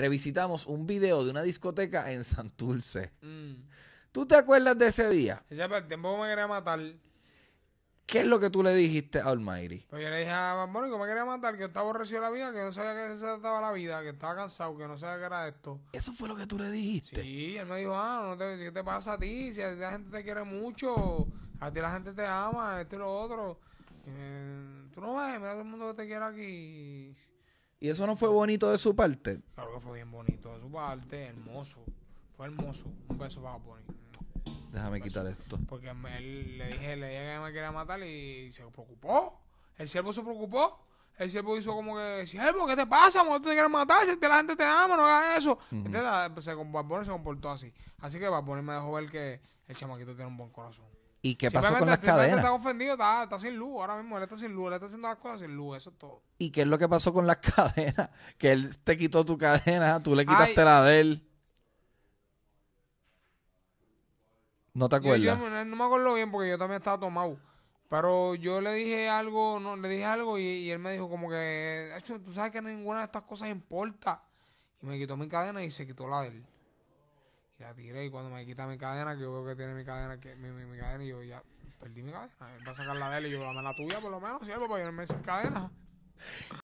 revisitamos un video de una discoteca en Santurce. Mm. ¿Tú te acuerdas de ese día? Ese el pues, tiempo me quería matar. ¿Qué es lo que tú le dijiste a Almighty? Pues yo le dije a Bad que me quería matar, que estaba aborrecido la vida, que no sabía que se trataba la vida, que estaba cansado, que no sabía qué era esto. ¿Eso fue lo que tú le dijiste? Sí, él me dijo, ah, no te, ¿qué te pasa a ti? Si a ti la gente te quiere mucho, a ti la gente te ama, esto y lo otro. Eh, tú no ves, mira todo el mundo que te quiere aquí. Y eso no fue bonito de su parte. Claro que fue bien bonito de su parte, hermoso. Fue hermoso. Un beso para Bonnie. Déjame quitar esto. Porque él, le dije, le dije que me quería matar y se preocupó. El siervo se preocupó. El siervo hizo como que, siervo, ¿qué te pasa? ¿Cómo ¿Tú te quieres matar? Si la gente te ama, no hagas eso. Entonces, se, se comportó así. Así que va me dejó ver que el chamaquito tiene un buen corazón. ¿Y qué pasó con las cadenas? Está ofendido, está, está, sin luz ahora mismo. Él está sin luz, él está haciendo las cosas sin luz, eso es todo. ¿Y qué es lo que pasó con las cadenas? Que él te quitó tu cadena, tú le quitaste la de él. ¿No te acuerdas? no me acuerdo bien porque yo también estaba tomado. Pero yo le dije algo, no, le dije algo y, y él me dijo como que, tú sabes que ninguna de estas cosas importa. Y me quitó mi cadena y se quitó la de él. Ya tiré y cuando me quita mi cadena, que yo veo que tiene mi cadena, que, mi, mi, cadena, y yo ya perdí mi cadena. Va a sacar la de él y yo, dame la tuya por lo menos, siervo, para yo no me sin cadena.